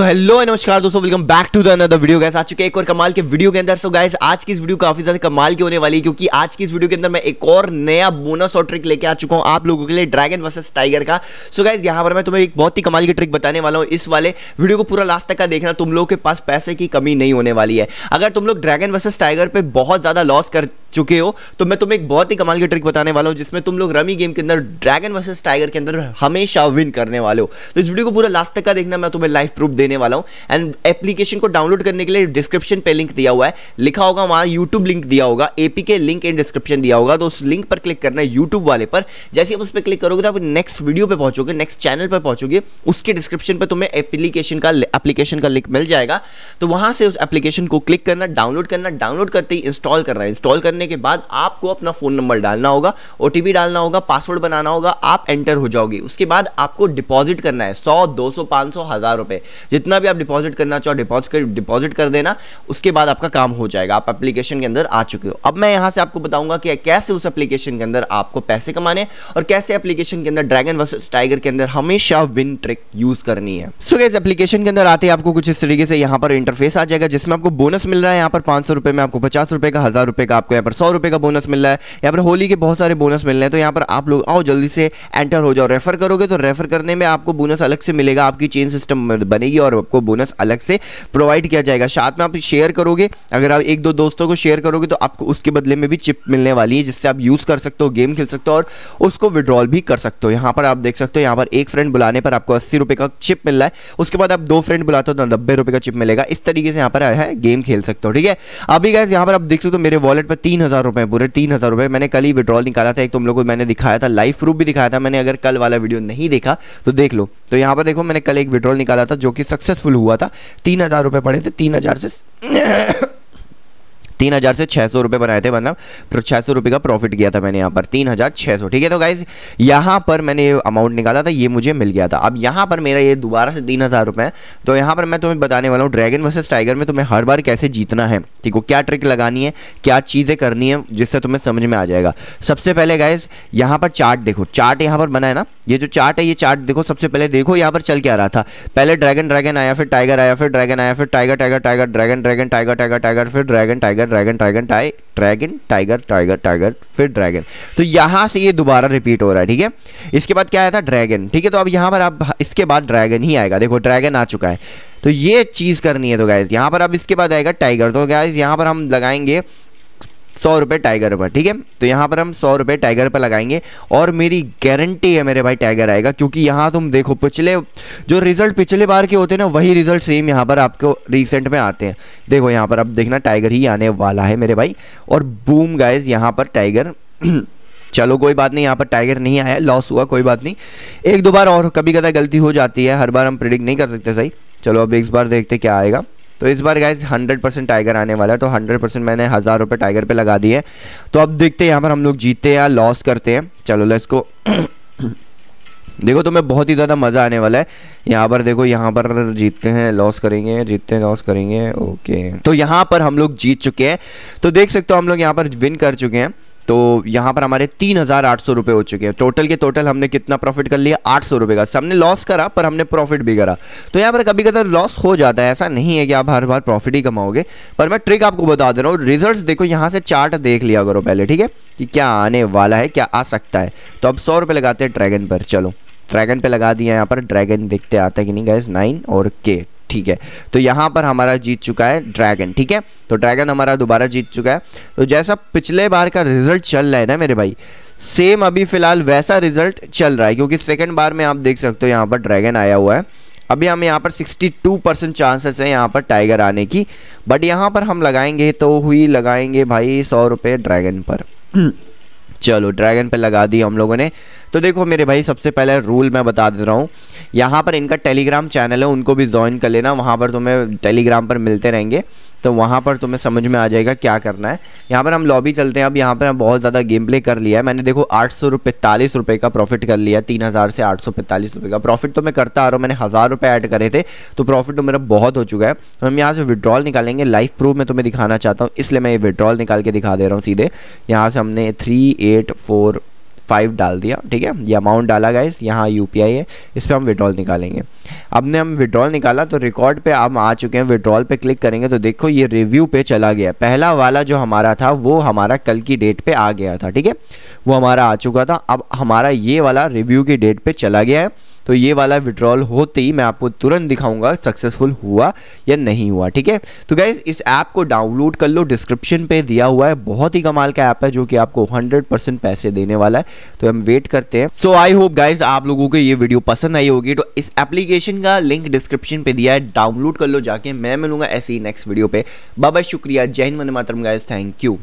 तो हेलो नमस्कार दोस्तों welcome back to the another video guys आ चुके हैं एक और कमाल के वीडियो के अंदर सो गाइस आज की इस वीडियो काफी ज्यादा कमाल की होने वाली है क्योंकि आज की इस वीडियो के अंदर मैं एक और नया बोनस और ट्रिक लेके आ चुका हूं आप लोगों के लिए ड्रैगन वर्सेस टाइगर का सो गाइज यहां पर मैं तुम्हें एक बहुत ही कमाल की ट्रिक बताने वाला हूँ इस वाले वीडियो को पूरा लास्ट तक का देखना तुम लोगों के पास पैसे की कमी नहीं होने वाली है अगर तुम लोग ड्रैगन वर्सेस टाइगर पर बहुत ज्यादा लॉस कर चुके हो तो मैं तुम्हें एक बहुत ही कमाल की ट्रिक बताने वाला हूँ जिसमें तुम लोग रमी गेम के अंदर ड्रैगन वर्सेस टाइगर के अंदर हमेशा विन करने वाले हो तो इस वीडियो को पूरा लास्ट तक का देखना मैं तुम्हें लाइव प्रूफ देने वाला हूँ एंड एप्लीकेशन को डाउनलोड करने के लिए डिस्क्रिप्शन पे लिंक दिया हुआ है लिखा होगा वहाँ यूट्यूब लिंक दिया होगा एपी के लिंक एंड डिस्क्रिप्शन दिया होगा तो उस लिंक पर क्लिक करना है यूट्यूब वाले पर जैसे आप उस पर क्लिक करोगे तो आप नेक्स्ट वीडियो पर पहुंचोगे नेक्स्ट चैनल पर पहुंचोगे उसके डिस्क्रिप्शन पर तुम्हें एप्लीकेशन का एप्लीकेशन का लिंक मिल जाएगा तो वहाँ से उस एप्लीकेशन को क्लिक करना डाउनलोड करना डाउनलोड करते ही इंस्टॉल करना इंस्टॉल करने करने के बाद आपको अपना फ़ोन नंबर डालना होगा ओ डालना होगा पासवर्ड बनाना होगा आप एंटर हो जाओगे उसके बाद आपको डिपॉजिट करना है सौ दो सौ पाँच सौ हज़ार रुपये जितना भी आप डिपॉजिट करना चाहो डिपॉजिट कर डिपॉजिट कर देना उसके बाद आपका काम हो जाएगा आप एप्लीकेशन के अंदर आ चुके हो अब मैं यहाँ से आपको बताऊंगा कि कैसे उस एप्लीकेशन के अंदर आपको पैसे कमाने और कैसे एप्लीकेशन के अंदर ड्रैगन वर्सेस टाइगर के अंदर हमेशा विन ट्रिक यूज करनी है सो इस एप्लीकेशन के अंदर आते हैं आपको कुछ इस तरीके से यहाँ पर इंटरफेस आ जाएगा जिसमें आपको बोनस मिल रहा है यहाँ पर पाँच सौ रुपये में आपको पचास रुपये का हज़ार रुपये का आपको यहाँ पर सौ रुपये का बोनस मिल रहा है यहाँ पर होली के बहुत सारे बोनस मिल रहे हैं तो यहाँ पर आप लोग आओ जल्दी से एंटर हो जाओ रेफर करोगे तो रेफर करने में आपको बोनस अलग से मिलेगा आपकी चेन सिस्टम बनेगी और आपको बोनस अलग से प्रोवाइड किया जाएगा साथ में आप शेयर करोगे अगर आप एक दो दोस्तों को शेयर करोगे तो आपको उसके बदले में भी चिप मिलने वाली है जिससे आप यूज़ कर सकते हो गेम खेल सकते हो और उसको विड्रॉल भी कर सकते हो यहाँ पर आप देख सकते हो यहाँ पर एक फ्रेंड बुलाने पर आपको अस्सी रुपये का चिप मिल रहा है उसके बाद आप दो फ्रेंड बुलाते हो तो नब्बे रुपये का चिप मिलेगा इस तरीके से यहाँ पर है गेम खेल सकते हो ठीक है अभी गैस यहाँ पर आप देख सकते हो मेरे वॉलेट पर तीन तीन हज़ार रुपये पूरे तीन हज़ार रुपये मैंने कल ही विड्रॉल निकाला था एक तुम लोग को मैंने दिखाया था लाइफ प्रूफ भी दिखाया था मैंने अगर कल वाला वीडियो नहीं देखा तो देख लो तो यहाँ पर देखो मैंने कल एक विड्रॉल निकाला था जो कि सक्सेसफुल हुआ था तीन हज़ार रुपये पड़े थे तीन हज़ार से तीन हज़ार से छः सौ रुपये बनाए थे मतलब छः सौ रुपये का प्रॉफिट किया था मैंने यहाँ पर तीन हज़ार छः सौ ठीक है तो गाइज यहाँ पर मैंने ये अमाउंट निकाला था ये मुझे मिल गया था अब यहाँ पर मेरा ये दोबारा से तीन हज़ार रुपये है तो यहाँ पर मैं तुम्हें बताने वाला हूँ ड्रैगन वर्सेस टाइगर में तुम्हें हर बार कैसे जीतना है ठीक है क्या ट्रिक लगानी है क्या चीज़ें करनी है जिससे तुम्हें समझ में आ जाएगा सबसे पहले गाइज यहाँ पर चार्ट देखो चार्ट यहाँ पर बना है ना ये जो चार्ट है ये चार्ट देखो सबसे पहले देखो यहाँ पर चल के आ रहा था पहले ड्रैगन ड्रैगन आया फिर टाइगर आया फिर ड्रैगन आया फिर tiger tiger tiger dragon dragon tiger tiger tiger फिर dragon tiger tiger dragon dragon tie dragon tiger tiger tiger फिर ड्रैगन तो यहाँ से ये दोबारा रिपीट हो रहा है ठीक है इसके बाद क्या आया था ड्रैगन ठीक है तो अब यहाँ पर आप इसके बाद ड्रैगन ही आएगा देखो ड्रैगन आ चुका है तो ये चीज़ करनी है तो गाइज यहाँ पर अब इसके बाद आएगा टाइगर तो गाइज यहाँ पर हम लगाएंगे सौ रुपये टाइगर पर ठीक है तो यहाँ पर हम सौ रुपये टाइगर पर लगाएंगे और मेरी गारंटी है मेरे भाई टाइगर आएगा क्योंकि यहाँ तुम देखो पिछले जो रिजल्ट पिछले बार के होते हैं ना वही रिजल्ट सेम यहाँ पर आपको रिसेंट में आते हैं देखो यहाँ पर अब देखना टाइगर ही आने वाला है मेरे भाई और बूम गाइज यहाँ पर टाइगर चलो कोई बात नहीं यहाँ पर टाइगर नहीं आया लॉस हुआ कोई बात नहीं एक दो बार और कभी कदा गलती हो जाती है हर बार हम प्रिडिक्ट नहीं कर सकते सही चलो अब एक बार देखते क्या आएगा तो इस बार गाइज 100 परसेंट टाइगर आने वाला है तो 100 परसेंट मैंने हज़ार रुपये टाइगर पे लगा दिए तो अब देखते हैं यहाँ पर हम लोग जीतते हैं या लॉस करते हैं चलो लेट्स को देखो तुम्हें बहुत ही ज़्यादा मज़ा आने वाला है यहाँ पर देखो यहाँ पर जीतते हैं लॉस करेंगे जीतते हैं लॉस करेंगे ओके तो यहाँ पर हम लोग जीत चुके हैं तो देख सकते हो हम लोग यहाँ पर विन कर चुके हैं तो यहाँ पर हमारे तीन हज़ार आठ सौ रुपये हो चुके हैं टोटल के टोटल हमने कितना प्रॉफिट कर लिया आठ सौ रुपये का सबने लॉस करा पर हमने प्रॉफिट भी करा तो यहाँ पर कभी कभी लॉस हो जाता है ऐसा नहीं है कि आप हर बार प्रॉफिट ही कमाओगे पर मैं ट्रिक आपको बता दे रहा हूँ रिजल्ट देखो यहाँ से चार्ट देख लिया करो पहले ठीक है कि क्या आने वाला है क्या आ सकता है तो अब सौ लगाते हैं ड्रैगन पर चलो ड्रैगन पे लगा दिया यहाँ पर ड्रैगन देखते आता है कि नहीं गए नाइन और के ठीक है तो यहाँ पर हमारा जीत चुका है ड्रैगन ठीक है तो ड्रैगन हमारा दोबारा जीत चुका है तो जैसा पिछले बार का रिजल्ट चल रहा है ना मेरे भाई सेम अभी फ़िलहाल वैसा रिजल्ट चल रहा है क्योंकि सेकेंड बार में आप देख सकते हो यहाँ पर ड्रैगन आया हुआ है अभी हम यहाँ पर 62 परसेंट चांसेस है यहाँ पर टाइगर आने की बट यहाँ पर हम लगाएंगे तो हुई लगाएंगे भाई सौ रुपये ड्रैगन पर चलो ड्रैगन पे लगा दिया हम लोगों ने तो देखो मेरे भाई सबसे पहले रूल मैं बता दे रहा हूँ यहाँ पर इनका टेलीग्राम चैनल है उनको भी ज्वाइन कर लेना वहाँ पर तुम्हें टेलीग्राम पर मिलते रहेंगे तो वहाँ पर तुम्हें समझ में आ जाएगा क्या करना है यहाँ पर हम लॉबी चलते हैं अब यहाँ पर हम बहुत ज़्यादा गेम प्ले कर लिया है मैंने देखो आठ सौ रुपये का प्रॉफिट कर लिया तीन हज़ार से आठ सौ का प्रॉफिट तो मैं करता आ रहा हूँ मैंने हज़ार रुपये ऐड करे थे तो प्रॉफिट तो मेरा बहुत हो चुका है तो हम यहाँ से विड्रॉल निकालेंगे लाइफ प्रूफ में तुम्हें दिखाना चाहता हूँ इसलिए मैं ये विड्रॉल निकाल के दिखा दे रहा हूँ सीधे यहाँ से हमने थ्री एट फोर फाइव डाल दिया ठीक है ये अमाउंट डाला गया इस यहाँ यू है इस पर हम विड्रॉल निकालेंगे अब ने हम विड्रॉल निकाला तो रिकॉर्ड पे हम आ चुके हैं विड्रॉल पे क्लिक करेंगे तो देखो ये रिव्यू पे चला गया पहला वाला जो हमारा था वो हमारा कल की डेट पे आ गया था ठीक है वो हमारा आ चुका था अब हमारा ये वाला रिव्यू की डेट पर चला गया है तो ये वाला विड्रॉल होते ही मैं आपको तुरंत दिखाऊंगा सक्सेसफुल हुआ या नहीं हुआ ठीक है तो गाइज इस ऐप को डाउनलोड कर लो डिस्क्रिप्शन पे दिया हुआ है बहुत ही कमाल का ऐप है जो कि आपको 100% पैसे देने वाला है तो हम वेट करते हैं सो आई होप गाइज आप लोगों को ये वीडियो पसंद आई होगी तो इस एप्लीकेशन का लिंक डिस्क्रिप्शन पे दिया है डाउनलोड कर लो जाके मैं मिलूंगा ऐसे ही नेक्स्ट वीडियो पे बाबा शुक्रिया जय हिंद मन मातरम गाइज थैंक यू